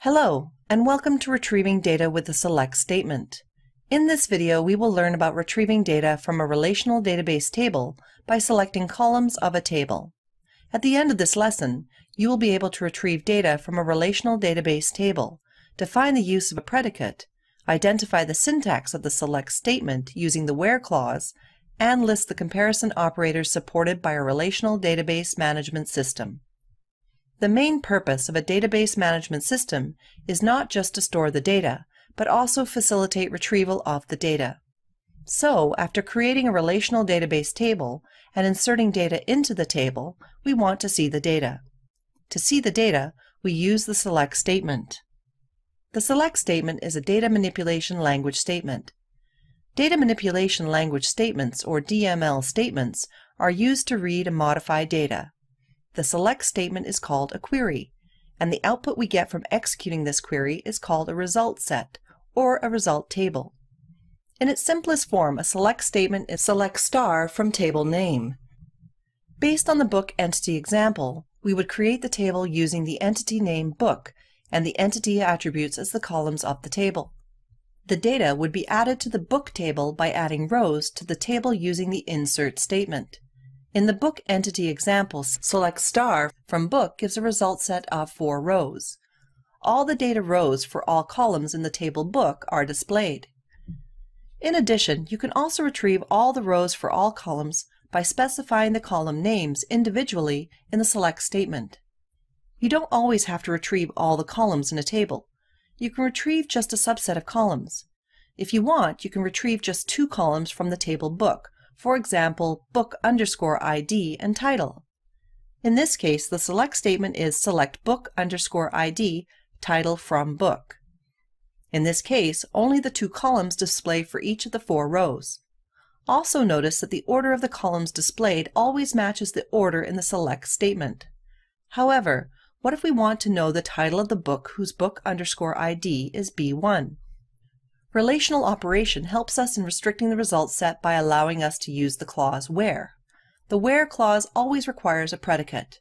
Hello, and welcome to Retrieving Data with the Select statement. In this video, we will learn about retrieving data from a relational database table by selecting columns of a table. At the end of this lesson, you will be able to retrieve data from a relational database table, define the use of a predicate, identify the syntax of the select statement using the where clause, and list the comparison operators supported by a relational database management system. The main purpose of a database management system is not just to store the data, but also facilitate retrieval of the data. So, after creating a relational database table and inserting data into the table, we want to see the data. To see the data, we use the select statement. The select statement is a data manipulation language statement. Data manipulation language statements, or DML statements, are used to read and modify data. The select statement is called a query, and the output we get from executing this query is called a result set, or a result table. In its simplest form, a select statement is select star from table name. Based on the book entity example, we would create the table using the entity name book and the entity attributes as the columns of the table. The data would be added to the book table by adding rows to the table using the insert statement. In the book entity example, select star from book gives a result set of four rows. All the data rows for all columns in the table book are displayed. In addition, you can also retrieve all the rows for all columns by specifying the column names individually in the select statement. You don't always have to retrieve all the columns in a table. You can retrieve just a subset of columns. If you want, you can retrieve just two columns from the table book, for example, book underscore ID and title. In this case, the select statement is select book underscore ID, title from book. In this case, only the two columns display for each of the four rows. Also notice that the order of the columns displayed always matches the order in the select statement. However, what if we want to know the title of the book whose book underscore ID is B1? Relational operation helps us in restricting the result set by allowing us to use the clause where. The where clause always requires a predicate.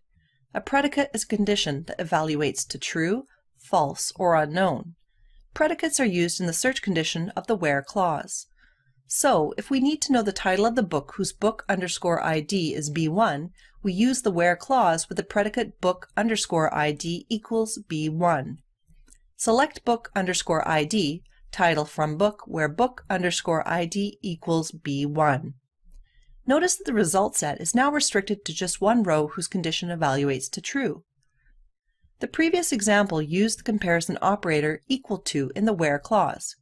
A predicate is a condition that evaluates to true, false, or unknown. Predicates are used in the search condition of the where clause. So, if we need to know the title of the book whose book underscore ID is B1, we use the where clause with the predicate book underscore ID equals B1. Select book underscore ID title from book where book underscore ID equals B1. Notice that the result set is now restricted to just one row whose condition evaluates to true. The previous example used the comparison operator equal to in the where clause.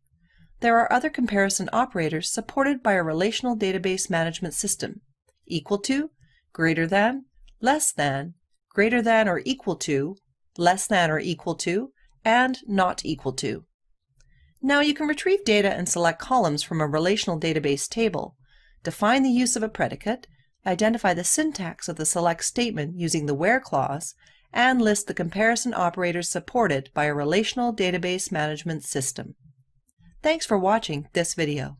There are other comparison operators supported by a relational database management system. Equal to, greater than, less than, greater than or equal to, less than or equal to, and not equal to. Now you can retrieve data and select columns from a relational database table, define the use of a predicate, identify the syntax of the select statement using the where clause, and list the comparison operators supported by a relational database management system. Thanks for watching this video.